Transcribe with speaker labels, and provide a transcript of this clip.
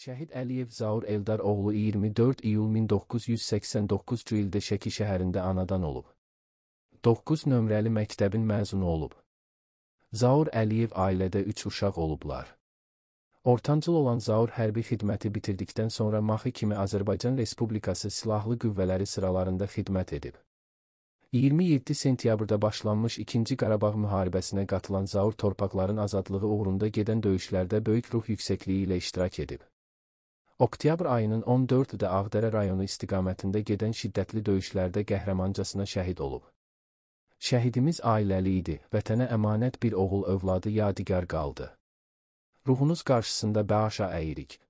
Speaker 1: Şəhid Əliyev Zaur Eldar oğlu 24 iyul 1989-cu ildə Şəki şəhərində anadan olub. 9 nömrəli məktəbin məzunu olub. Zaur Əliyev ailədə 3 uşaq olublar. Ortancıl olan Zaur hərbi xidməti bitirdikdən sonra Maxi kimi Azərbaycan Respublikası Silahlı Qüvvələri sıralarında xidmət edib. 27 sentyabrda başlanmış 2-ci Qarabağ müharibəsinə qatılan Zaur torpaqların azadlığı uğrunda gedən döyüşlərdə böyük ruh yüksəkliyi ilə iştirak edib. Oktyabr ayının 14-də Ağdərə rayonu istiqamətində gedən şiddətli döyüşlərdə qəhrəmancasına şəhid olub. Şəhidimiz ailəli idi, vətənə əmanət bir oğul övladı yadigar qaldı. Ruhunuz qarşısında bəaşa əyirik,